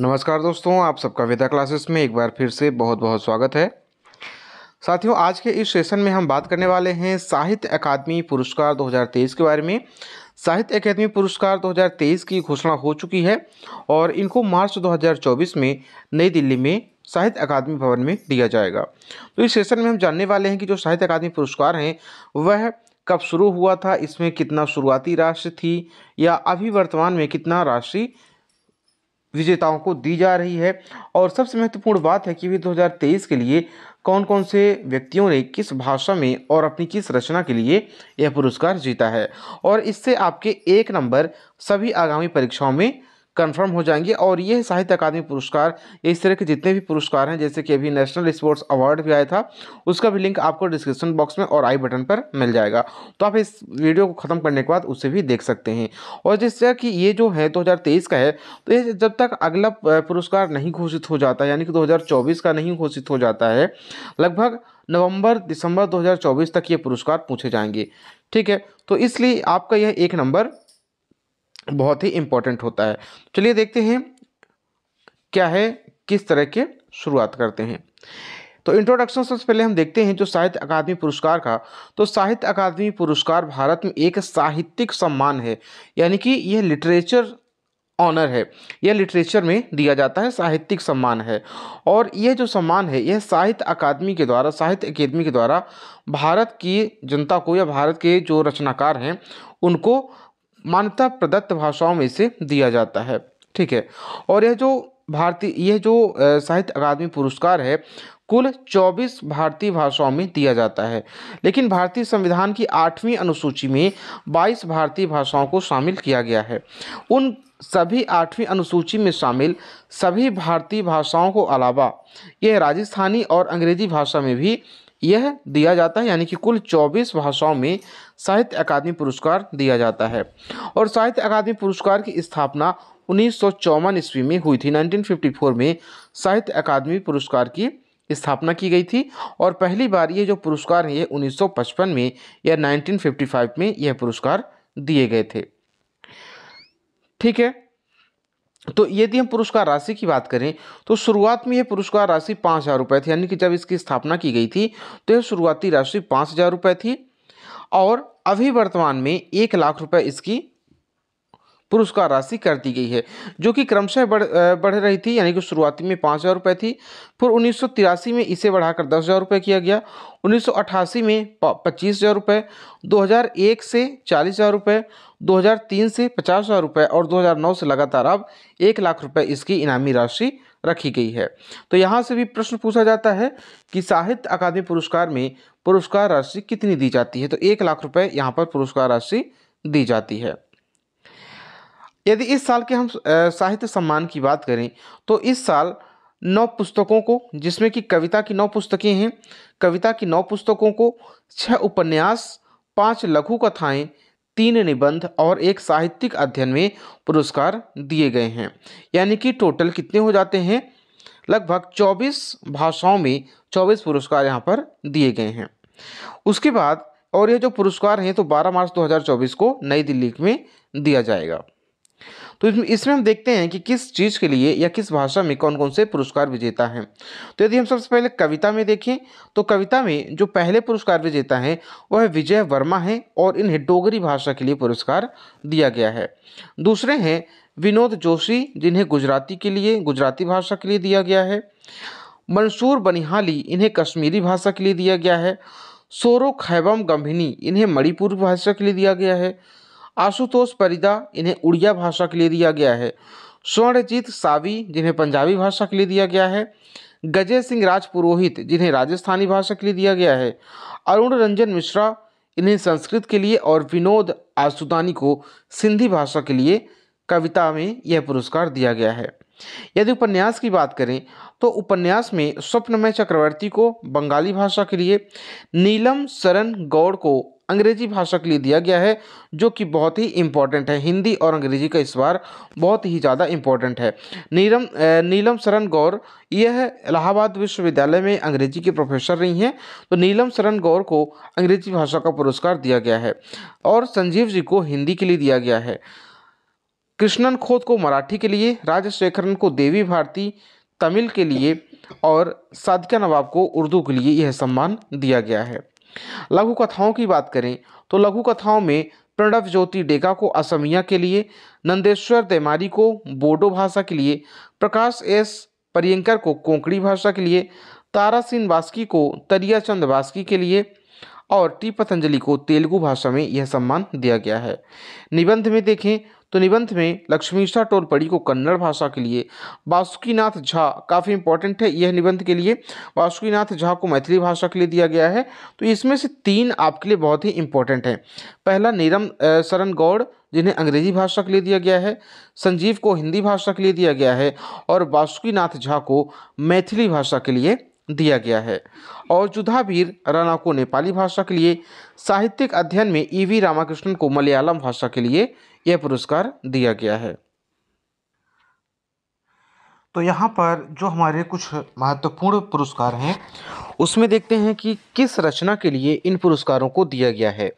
नमस्कार दोस्तों आप सबका वेदा क्लासेस में एक बार फिर से बहुत बहुत स्वागत है साथियों आज के इस सेशन में हम बात करने वाले हैं साहित्य अकादमी पुरस्कार 2023 के बारे में साहित्य अकादमी पुरस्कार 2023 की घोषणा हो चुकी है और इनको मार्च 2024 में नई दिल्ली में साहित्य अकादमी भवन में दिया जाएगा तो इस सेशन में हम जानने वाले हैं कि जो साहित्य अकादमी पुरस्कार हैं वह कब शुरू हुआ था इसमें कितना शुरुआती राशि थी या अभी वर्तमान में कितना राशि विजेताओं को दी जा रही है और सबसे महत्वपूर्ण बात है कि वे 2023 के लिए कौन कौन से व्यक्तियों ने किस भाषा में और अपनी किस रचना के लिए यह पुरस्कार जीता है और इससे आपके एक नंबर सभी आगामी परीक्षाओं में कंफर्म हो जाएंगी और ये साहित्य अकादमी पुरस्कार इस तरह के जितने भी पुरस्कार हैं जैसे कि अभी नेशनल स्पोर्ट्स अवार्ड भी आया था उसका भी लिंक आपको डिस्क्रिप्शन बॉक्स में और आई बटन पर मिल जाएगा तो आप इस वीडियो को ख़त्म करने के बाद उसे भी देख सकते हैं और जैसे कि ये जो है 2023 का है तो ये जब तक अगला पुरस्कार नहीं घोषित हो जाता यानी कि दो का नहीं घोषित हो जाता है लगभग नवंबर दिसंबर 2024 तक ये पुरस्कार पूछे जाएंगे ठीक है तो इसलिए आपका यह एक नंबर बहुत ही इम्पोर्टेंट होता है चलिए देखते हैं क्या है किस तरह के शुरुआत करते हैं तो इंट्रोडक्शन सबसे पहले हम देखते हैं जो साहित्य अकादमी पुरस्कार का तो साहित्य अकादमी पुरस्कार भारत में एक साहित्यिक सम्मान है यानी कि यह लिटरेचर ऑनर है यह लिटरेचर में दिया जाता है साहित्यिक सम्मान है और यह जो सम्मान है यह साहित्य अकादमी के द्वारा साहित्य अकादमी के द्वारा भारत की जनता को या भारत के जो रचनाकार हैं उनको मान्यता प्रदत्त भाषाओं में से दिया जाता है ठीक है और यह जो भारतीय यह जो साहित्य अकादमी पुरस्कार है कुल 24 भारतीय भाषाओं में दिया जाता है लेकिन भारतीय संविधान की आठवीं अनुसूची में 22 भारतीय भाषाओं को शामिल किया गया है उन सभी आठवीं अनुसूची में शामिल सभी भारतीय भाषाओं को अलावा यह राजस्थानी और अंग्रेजी भाषा में भी यह दिया जाता है यानी कि कुल 24 भाषाओं में साहित्य अकादमी पुरस्कार दिया जाता है और साहित्य अकादमी पुरस्कार की स्थापना उन्नीस सौ ईस्वी में हुई थी 1954 में साहित्य अकादमी पुरस्कार की स्थापना की गई थी और पहली बार ये जो पुरस्कार है ये 1955 में या 1955 में यह पुरस्कार दिए गए थे ठीक है तो यदि हम पुरस्कार राशि की बात करें तो शुरुआत में यह पुरस्कार राशि पाँच हज़ार रुपये थी यानी कि जब इसकी स्थापना की गई थी तो यह शुरुआती राशि पाँच हज़ार रुपये थी और अभी वर्तमान में एक लाख रुपये इसकी पुरस्कार राशि कर दी गई है जो कि क्रमशः बढ़ बढ़ रही थी यानी कि शुरुआती में पाँच हज़ार रुपये थी फिर उन्नीस में इसे बढ़ाकर दस हज़ार रुपये किया गया उन्नीस में पच्चीस हज़ार रुपये दो से चालीस हज़ार रुपये दो से पचास हज़ार रुपये और 2009 से लगातार अब एक लाख रुपये इसकी इनामी राशि रखी गई है तो यहाँ से भी प्रश्न पूछा जाता है कि साहित्य अकादमी पुरस्कार में पुरस्कार राशि कितनी दी जाती है तो एक लाख रुपये यहाँ पर पुरस्कार राशि दी जाती है यदि इस साल के हम साहित्य सम्मान की बात करें तो इस साल नौ पुस्तकों को जिसमें कि कविता की नौ पुस्तकें हैं कविता की नौ पुस्तकों को छः उपन्यास पाँच लघु कथाएँ तीन निबंध और एक साहित्यिक अध्ययन में पुरस्कार दिए गए हैं यानी कि टोटल कितने हो जाते हैं लगभग 24 भाषाओं में 24 पुरस्कार यहाँ पर दिए गए हैं उसके बाद और ये जो पुरस्कार हैं तो 12 मार्च 2024 को नई दिल्ली में दिया जाएगा तो इसमें हम देखते हैं कि किस चीज़ के लिए या किस भाषा में कौन कौन से पुरस्कार विजेता हैं तो यदि हम सबसे पहले कविता में देखें तो कविता में जो पहले पुरस्कार विजेता हैं वह विजय वर्मा हैं और इन्हें डोगरी भाषा के लिए पुरस्कार दिया गया है दूसरे हैं विनोद जोशी जिन्हें गुजराती के लिए गुजराती भाषा के लिए दिया गया है मंसूर बनिहाली इन्हें कश्मीरी भाषा के लिए दिया गया है सोरो खैबम गंभिनी इन्हें मणिपुर भाषा के लिए दिया गया है आशुतोष परिदा इन्हें उड़िया भाषा के लिए दिया गया है स्वर्णजीत सावी जिन्हें पंजाबी भाषा के लिए दिया गया है गजय सिंह राज पुरोहित जिन्हें राजस्थानी भाषा के लिए दिया गया है अरुण रंजन मिश्रा इन्हें संस्कृत के लिए और विनोद आसुदानी को सिंधी भाषा के लिए कविता में यह पुरस्कार दिया गया है यदि उपन्यास की बात करें तो उपन्यास में स्वप्नमय चक्रवर्ती को बंगाली भाषा के लिए नीलम शरण गौड़ को अंग्रेजी भाषा के लिए दिया गया है जो कि बहुत ही इम्पॉर्टेंट है हिंदी और अंग्रेजी का इस बार बहुत ही ज़्यादा इम्पॉर्टेंट है नीलम नीलम शरण गौर यह इलाहाबाद विश्वविद्यालय में अंग्रेजी के प्रोफेसर रही हैं तो नीलम शरण गौर को अंग्रेजी भाषा का पुरस्कार दिया गया है और संजीव जी को हिंदी के लिए दिया गया है कृष्णन खोद को मराठी के लिए राजशेखरन को देवी भारती तमिल के लिए और सादिका नवाब को उर्दू के लिए यह सम्मान दिया गया है लघु कथाओं की बात करें तो लघु कथाओं में प्रणव ज्योति डेगा को असमिया के लिए नंदेश्वर देमारी को बोडो भाषा के लिए प्रकाश एस परियंकर को कोंकणी भाषा के लिए तारा सिंह बास्की को तरिया चंद बास्की के लिए और टी पतंजलि को तेलुगु भाषा में यह सम्मान दिया गया है निबंध में देखें तो निबंध में लक्ष्मीशा टोलपड़ी को कन्नड़ भाषा के लिए वासुकीनाथ झा काफ़ी इंपॉर्टेंट है यह निबंध के लिए वासुकीनाथ झा को मैथिली भाषा के लिए दिया गया है तो इसमें से तीन आपके लिए बहुत ही इंपॉर्टेंट है पहला नीरम शरण गौड़ जिन्हें अंग्रेजी भाषा के लिए दिया गया है संजीव को हिंदी भाषा के लिए दिया गया है और वासुकीनाथ झा को मैथिली भाषा के लिए दिया गया है और जुधावीर राणा को नेपाली भाषा के लिए साहित्यिक अध्ययन में ई e वी रामाकृष्णन को मलयालम भाषा के लिए यह पुरस्कार दिया गया है तो यहाँ पर जो हमारे कुछ महत्वपूर्ण पुरस्कार हैं उसमें देखते हैं कि किस रचना के लिए इन पुरस्कारों को दिया गया है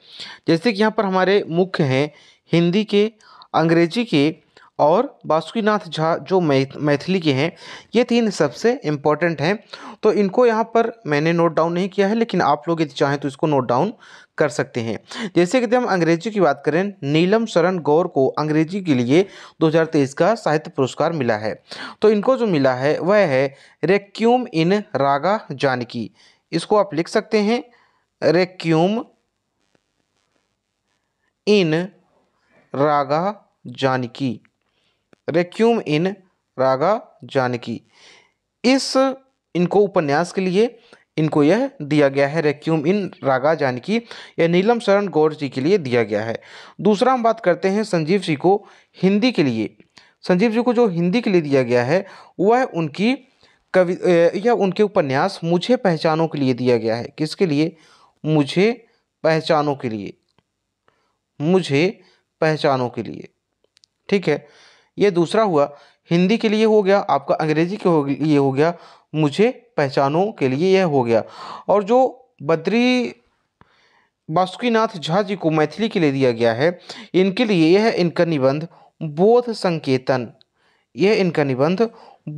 जैसे कि यहाँ पर हमारे मुख्य हैं हिंदी के अंग्रेजी के और बासुकीनाथ झा जो मैथिली के हैं ये तीन सबसे इम्पॉर्टेंट हैं तो इनको यहाँ पर मैंने नोट डाउन नहीं किया है लेकिन आप लोग यदि चाहें तो इसको नोट डाउन कर सकते हैं जैसे कि हम अंग्रेजी की बात करें नीलम शरण गौर को अंग्रेजी के लिए 2023 का साहित्य पुरस्कार मिला है तो इनको जो मिला है वह है रेक्यूम इन रागा जानकी इसको आप लिख सकते हैं रेक्यूम इन रागा जानकी रेक्यूम इन रागा जानकी इस इनको उपन्यास के लिए इनको यह दिया गया है रेक्यूम इन रागा जानकी या नीलम शरण गौर जी के लिए दिया गया है दूसरा हम बात करते हैं संजीव जी को हिंदी के लिए संजीव जी को जो हिंदी के लिए दिया गया है वह उनकी कवि या उनके उपन्यास मुझे पहचानों के लिए दिया गया है किसके लिए मुझे पहचानों के लिए मुझे पहचानों के लिए ठीक है ये दूसरा हुआ हिंदी के लिए हो गया आपका अंग्रेजी के लिए हो गया मुझे पहचानो के लिए यह हो गया और जो बद्री बासुकीनाथ झा जी को मैथिली के लिए दिया गया है इनके लिए यह इनका निबंध बोध संकेतन यह इनका निबंध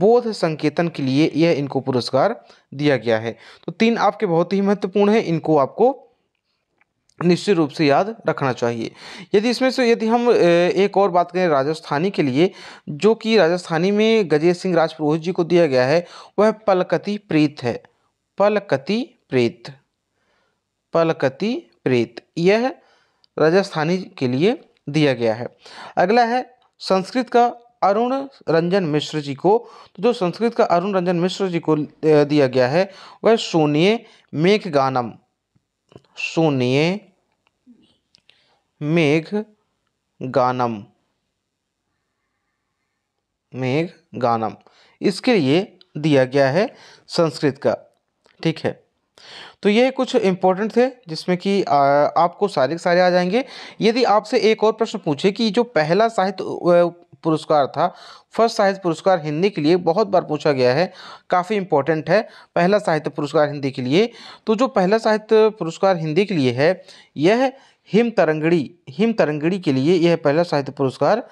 बोध संकेतन के लिए यह इनको पुरस्कार दिया गया है तो तीन आपके बहुत ही महत्वपूर्ण है इनको आपको निश्चित रूप से याद रखना चाहिए यदि इसमें से यदि हम एक और बात करें राजस्थानी के लिए जो कि राजस्थानी में गजेश सिंह राजपुरोहित जी को दिया गया है वह पलकति प्रीत है पलकति प्रीत पलकति प्रीत यह राजस्थानी के लिए दिया गया है अगला है संस्कृत का अरुण रंजन मिश्र जी को तो जो संस्कृत का अरुण रंजन मिश्र जी को दिया गया है वह शून्य मेघ गानम मेघ गानम मेघ गानम इसके लिए दिया गया है संस्कृत का ठीक है तो ये कुछ इम्पोर्टेंट थे जिसमें कि आपको सारे सारे आ जाएंगे यदि आपसे एक और प्रश्न पूछे कि जो पहला साहित्य पुरस्कार था फर्स्ट साहित्य पुरस्कार हिंदी के लिए बहुत बार पूछा गया है काफ़ी इंपॉर्टेंट है पहला साहित्य पुरस्कार हिंदी के लिए तो जो पहला साहित्य पुरस्कार हिंदी के लिए है यह हिम तरंगड़ी हिम तरंगड़ी के लिए यह पहला साहित्य पुरस्कार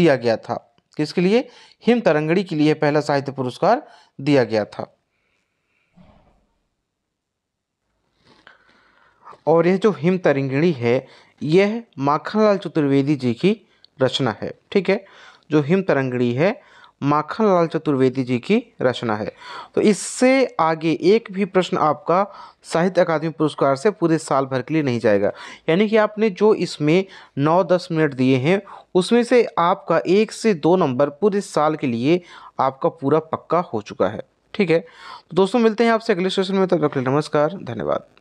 दिया गया था किसके लिए हिम तरंगड़ी के लिए पहला साहित्य पुरस्कार दिया गया था और यह जो हिम तरंगड़ी है यह माखनलाल चतुर्वेदी जी की रचना है ठीक है जो हिम तरंगड़ी है माखन लाल चतुर्वेदी जी की रचना है तो इससे आगे एक भी प्रश्न आपका साहित्य अकादमी पुरस्कार से पूरे साल भर के लिए नहीं जाएगा यानी कि आपने जो इसमें नौ दस मिनट दिए हैं उसमें से आपका एक से दो नंबर पूरे साल के लिए आपका पूरा पक्का हो चुका है ठीक है तो दोस्तों मिलते हैं आपसे अगले सेशन में तब तक नमस्कार धन्यवाद